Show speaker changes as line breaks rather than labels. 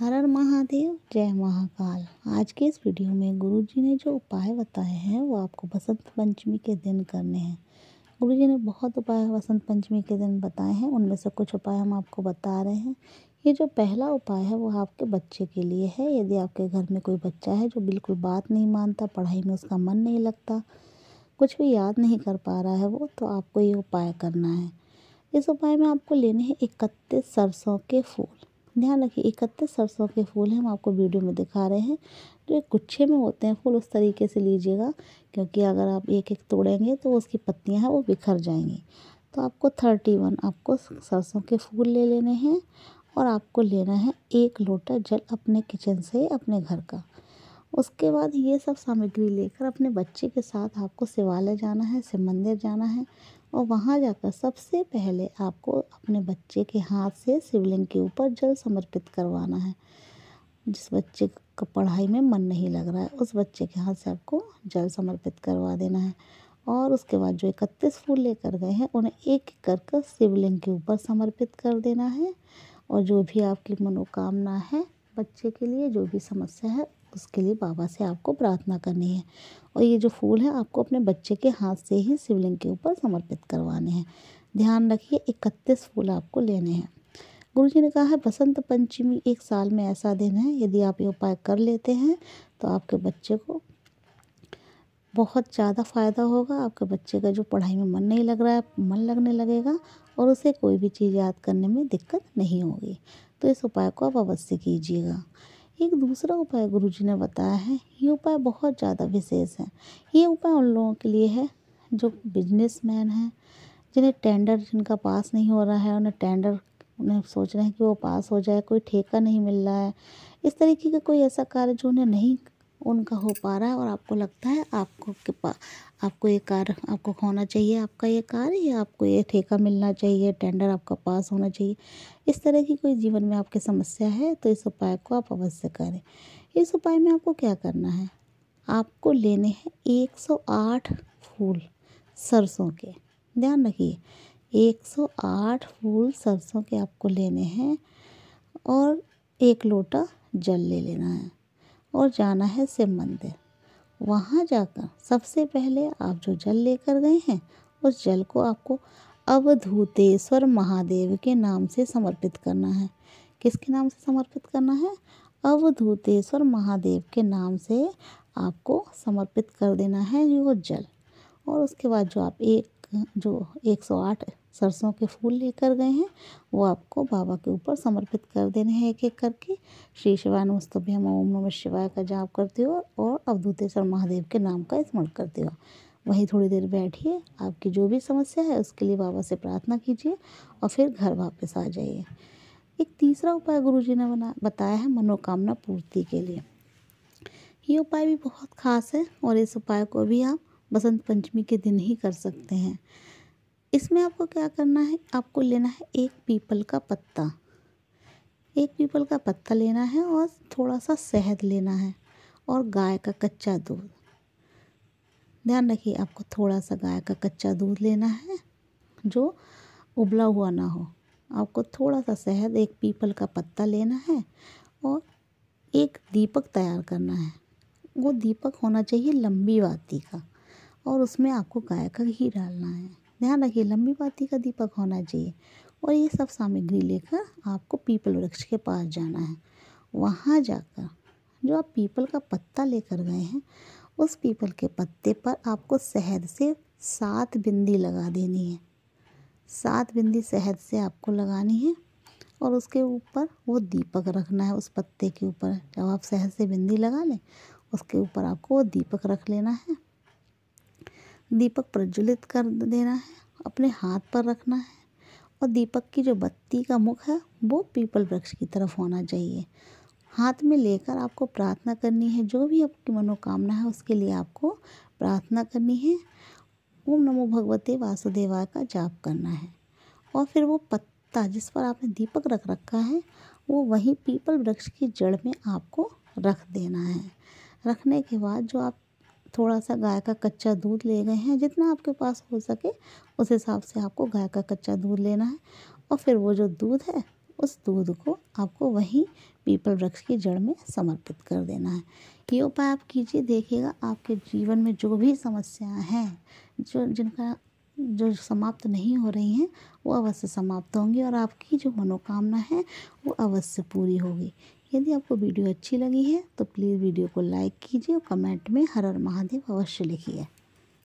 हर हर महादेव जय महाकाल आज के इस वीडियो में गुरु जी ने जो उपाय बताए हैं वो आपको बसंत पंचमी के दिन करने हैं गुरु जी ने बहुत उपाय बसंत पंचमी के दिन बताए हैं उनमें से कुछ उपाय हम आपको बता रहे हैं ये जो पहला उपाय है वो आपके बच्चे के लिए है यदि आपके घर में कोई बच्चा है जो बिल्कुल बात नहीं मानता पढ़ाई में उसका मन नहीं लगता कुछ भी याद नहीं कर पा रहा है वो तो आपको ये उपाय करना है इस उपाय में आपको लेने हैं इकतीस सरसों के फूल ध्यान रखिए इकतीस सरसों के फूल हम आपको वीडियो में दिखा रहे हैं जो एक गुच्छे में होते हैं फूल उस तरीके से लीजिएगा क्योंकि अगर आप एक एक तोड़ेंगे तो उसकी पत्तियां हैं वो बिखर जाएंगी तो आपको थर्टी वन आपको सरसों के फूल ले लेने हैं और आपको लेना है एक लोटा जल अपने किचन से अपने घर का उसके बाद ये सब सामग्री लेकर अपने बच्चे के साथ आपको शिवालय जाना है शिव मंदिर जाना है और वहाँ जाकर सबसे पहले आपको अपने बच्चे के हाथ से शिवलिंग के ऊपर जल समर्पित करवाना है जिस बच्चे का पढ़ाई में मन नहीं लग रहा है उस बच्चे के हाथ से आपको जल समर्पित करवा देना है और उसके बाद जो इकतीस फूल लेकर गए हैं उन्हें एक एक कर शिवलिंग के ऊपर समर्पित कर देना है और जो भी आपकी मनोकामना है बच्चे के लिए जो भी समस्या है उसके लिए बाबा से आपको प्रार्थना करनी है और ये जो फूल है आपको अपने बच्चे के हाथ से ही शिवलिंग के ऊपर समर्पित करवाने हैं ध्यान रखिए इकतीस फूल आपको लेने हैं गुरु जी ने कहा है बसंत पंचमी एक साल में ऐसा दिन है यदि आप ये उपाय कर लेते हैं तो आपके बच्चे को बहुत ज़्यादा फ़ायदा होगा आपके बच्चे का जो पढ़ाई में मन नहीं लग रहा है मन लगने लगेगा और उसे कोई भी चीज़ याद करने में दिक्कत नहीं होगी तो इस उपाय को आप अवश्य कीजिएगा एक दूसरा उपाय गुरुजी ने बताया है ये उपाय बहुत ज़्यादा विशेष है ये उपाय उन लोगों के लिए है जो बिजनेसमैन हैं जिन्हें टेंडर जिनका पास नहीं हो रहा है उन्हें टेंडर उन्हें सोच रहे हैं कि वो पास हो जाए कोई ठेका नहीं मिल रहा है इस तरीके का कोई ऐसा कार्य जो उन्हें नहीं उनका हो पा रहा है और आपको लगता है आपको के पा आपको ये कार आपको होना चाहिए आपका ये कार या आपको ये ठेका मिलना चाहिए टेंडर आपका पास होना चाहिए इस तरह की कोई जीवन में आपकी समस्या है तो इस उपाय को आप अवश्य करें इस उपाय में आपको क्या करना है आपको लेने हैं 108 फूल सरसों के ध्यान रखिए 108 फूल सरसों के आपको लेने हैं और एक लोटा जल ले लेना है और जाना है शिव मंदिर वहाँ जाकर सबसे पहले आप जो जल लेकर गए हैं उस जल को आपको अवधूतेश्वर महादेव के नाम से समर्पित करना है किसके नाम से समर्पित करना है अवधूतेश्वर महादेव के नाम से आपको समर्पित कर देना है वो जल और उसके बाद जो आप एक जो 108 सरसों के फूल लेकर गए हैं वो आपको बाबा के ऊपर समर्पित कर देने हैं एक एक करके श्री शिवाय नमस्तभ्यम ओम नम शिवाय का जाप करते हो और अवधूतेश्वर महादेव के नाम का स्मरण करते हो वहीं थोड़ी देर बैठिए आपकी जो भी समस्या है उसके लिए बाबा से प्रार्थना कीजिए और फिर घर वापस आ जाइए एक तीसरा उपाय गुरु जी ने बना बताया है मनोकामना पूर्ति के लिए ये उपाय भी बहुत खास है और इस उपाय को भी आप बसंत पंचमी के दिन ही कर सकते हैं इसमें आपको क्या करना है आपको लेना है एक पीपल का पत्ता एक पीपल का पत्ता लेना है और थोड़ा सा शहद लेना है और गाय का कच्चा दूध ध्यान रखिए आपको थोड़ा सा गाय का कच्चा दूध लेना है जो उबला हुआ ना हो आपको थोड़ा सा शहद एक पीपल का पत्ता लेना है और एक दीपक तैयार करना है वो दीपक होना चाहिए लंबी वाती का और उसमें आपको गाय का घी डालना है ध्यान रखिए लंबी पाती का दीपक होना चाहिए और ये सब सामग्री लेकर आपको पीपल वृक्ष के पास जाना है वहाँ जाकर जो आप पीपल का पत्ता लेकर गए हैं उस पीपल के पत्ते पर आपको शहद से सात बिंदी लगा देनी है सात बिंदी शहद से आपको लगानी है और उसके ऊपर वो दीपक रखना है उस पत्ते के ऊपर जब आप शहद से बिंदी लगा लें उसके ऊपर आपको वो दीपक रख लेना है दीपक प्रज्वलित कर देना है अपने हाथ पर रखना है और दीपक की जो बत्ती का मुख है वो पीपल वृक्ष की तरफ होना चाहिए हाथ में लेकर आपको प्रार्थना करनी है जो भी आपकी मनोकामना है उसके लिए आपको प्रार्थना करनी है ओम नमो भगवते वासुदेवाय का जाप करना है और फिर वो पत्ता जिस पर आपने दीपक रख रखा है वो वहीं पीपल वृक्ष की जड़ में आपको रख देना है रखने के बाद जो आप थोड़ा सा गाय का कच्चा दूध ले गए हैं जितना आपके पास हो सके उस हिसाब से आपको गाय का कच्चा दूध लेना है और फिर वो जो दूध है उस दूध को आपको वहीं पीपल वृक्ष की जड़ में समर्पित कर देना है ये उपाय आप कीजिए देखिएगा आपके जीवन में जो भी समस्याएं हैं जो जिनका जो समाप्त नहीं हो रही हैं वो अवश्य समाप्त होंगी और आपकी जो मनोकामना है वो अवश्य पूरी होगी यदि आपको वीडियो अच्छी लगी है तो प्लीज़ वीडियो को लाइक कीजिए और कमेंट में हर हर महादेव अवश्य लिखिए